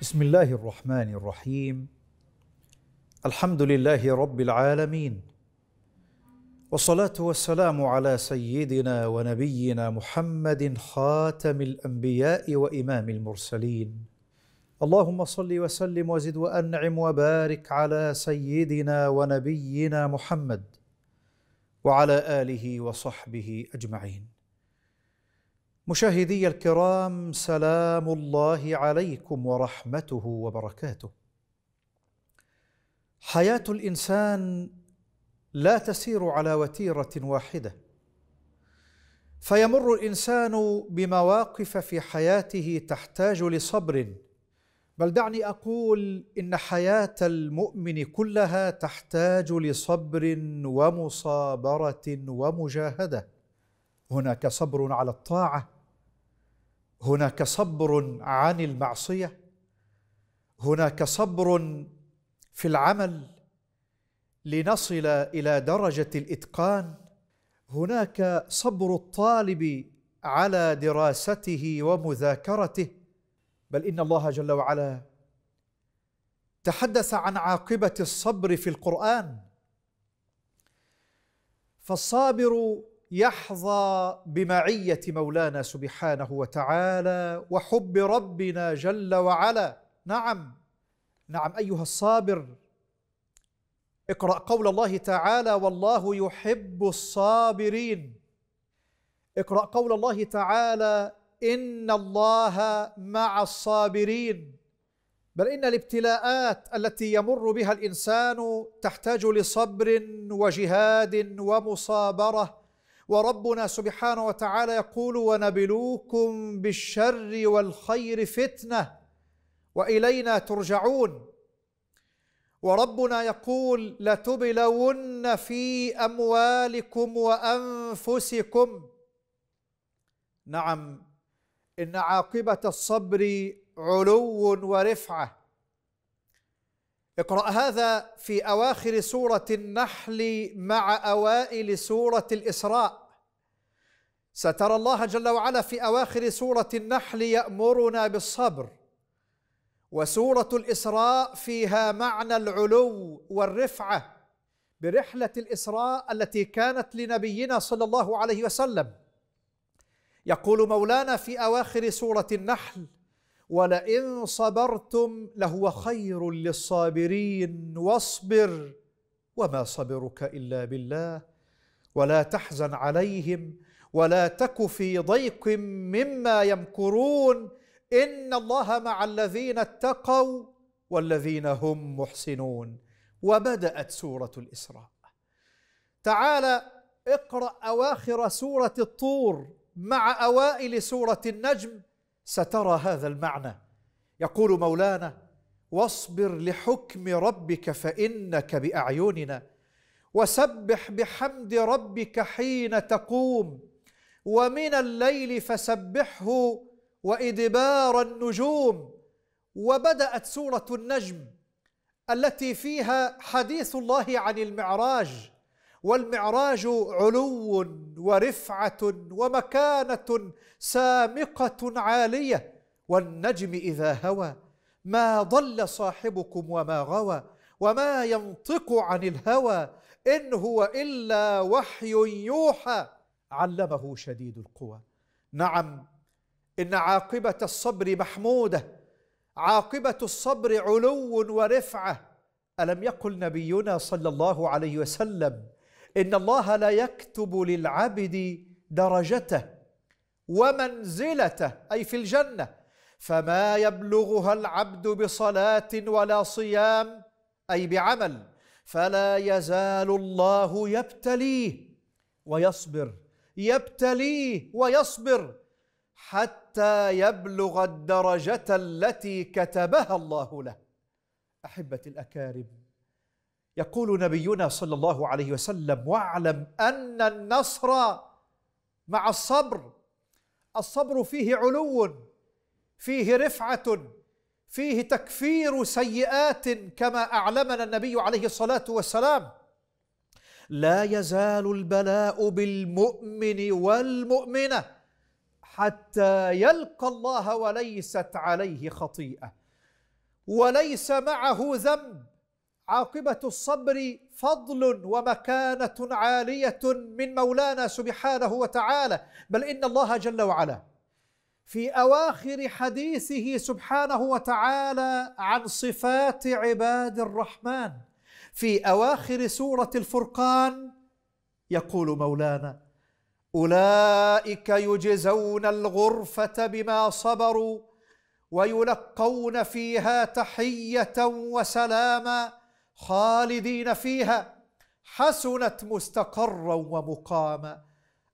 بسم الله الرحمن الرحيم الحمد لله رب العالمين والصلاه والسلام على سيدنا ونبينا محمد خاتم الانبياء وامام المرسلين اللهم صل وسلم وزد وانعم وبارك على سيدنا ونبينا محمد وعلى اله وصحبه اجمعين مشاهدي الكرام سلام الله عليكم ورحمته وبركاته حياه الانسان لا تسير على وتيره واحده فيمر الانسان بمواقف في حياته تحتاج لصبر بل دعني اقول ان حياه المؤمن كلها تحتاج لصبر ومصابره ومجاهده هناك صبر على الطاعه هناك صبر عن المعصيه هناك صبر في العمل لنصل الى درجه الاتقان هناك صبر الطالب على دراسته ومذاكرته بل ان الله جل وعلا تحدث عن عاقبه الصبر في القران فالصابر يحظى بمعيه مولانا سبحانه وتعالى وحب ربنا جل وعلا نعم نعم ايها الصابر اقرا قول الله تعالى والله يحب الصابرين اقرا قول الله تعالى ان الله مع الصابرين بل ان الابتلاءات التي يمر بها الانسان تحتاج لصبر وجهاد ومصابره وربنا سبحانه وتعالى يقول ونبلوكم بالشر والخير فتنه والينا ترجعون وربنا يقول لتبلون في اموالكم وانفسكم نعم ان عاقبه الصبر علو ورفعه اقرا هذا في اواخر سوره النحل مع اوائل سوره الاسراء سترى الله جل وعلا في أواخر سورة النحل يأمرنا بالصبر وسورة الإسراء فيها معنى العلو والرفعة برحلة الإسراء التي كانت لنبينا صلى الله عليه وسلم يقول مولانا في أواخر سورة النحل ولئن صبرتم لهو خير للصابرين واصبر وما صبرك إلا بالله ولا تحزن عليهم ولا تك في ضيق مما يمكرون ان الله مع الذين اتقوا والذين هم محسنون وبدات سوره الاسراء تعال اقرا اواخر سوره الطور مع اوائل سوره النجم سترى هذا المعنى يقول مولانا واصبر لحكم ربك فانك باعيننا وسبح بحمد ربك حين تقوم ومن الليل فسبحه وإدبار النجوم وبدأت سورة النجم التي فيها حديث الله عن المعراج والمعراج علو ورفعة ومكانة سامقة عالية والنجم إذا هوى ما ضل صاحبكم وما غوى وما ينطق عن الهوى إن هو إلا وحي يوحى علمه شديد القوى نعم ان عاقبه الصبر محموده عاقبه الصبر علو ورفعه الم يقل نبينا صلى الله عليه وسلم ان الله لا يكتب للعبد درجته ومنزلته اي في الجنه فما يبلغها العبد بصلاه ولا صيام اي بعمل فلا يزال الله يبتليه ويصبر يبتليه ويصبر حتى يبلغ الدرجة التي كتبها الله له أحبتي الأكارم يقول نبينا صلى الله عليه وسلم واعلم أن النصر مع الصبر الصبر فيه علو فيه رفعة فيه تكفير سيئات كما أعلمنا النبي عليه الصلاة والسلام لا يزال البلاء بالمؤمن والمؤمنه حتى يلقى الله وليست عليه خطيئه وليس معه ذنب عاقبه الصبر فضل ومكانه عاليه من مولانا سبحانه وتعالى بل ان الله جل وعلا في اواخر حديثه سبحانه وتعالى عن صفات عباد الرحمن في اواخر سوره الفرقان يقول مولانا اولئك يجزون الغرفه بما صبروا ويلقون فيها تحيه وسلاما خالدين فيها حسنت مستقرا ومقاما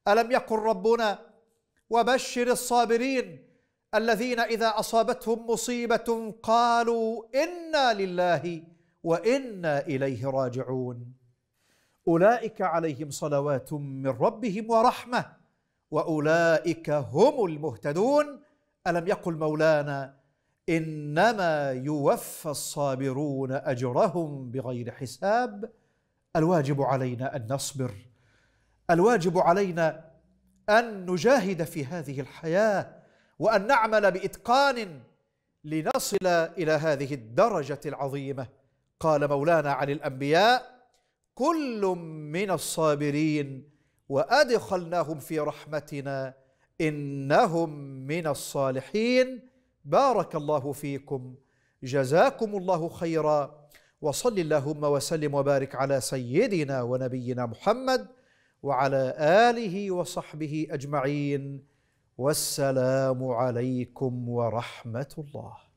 الم يقل ربنا وبشر الصابرين الذين اذا اصابتهم مصيبه قالوا انا لله وانا اليه راجعون اولئك عليهم صلوات من ربهم ورحمه واولئك هم المهتدون الم يقل مولانا انما يوفى الصابرون اجرهم بغير حساب الواجب علينا ان نصبر الواجب علينا ان نجاهد في هذه الحياه وان نعمل باتقان لنصل الى هذه الدرجه العظيمه قال مولانا عن الأنبياء كل من الصابرين وأدخلناهم في رحمتنا إنهم من الصالحين بارك الله فيكم جزاكم الله خيرا وصل اللهم وسلم وبارك على سيدنا ونبينا محمد وعلى آله وصحبه أجمعين والسلام عليكم ورحمة الله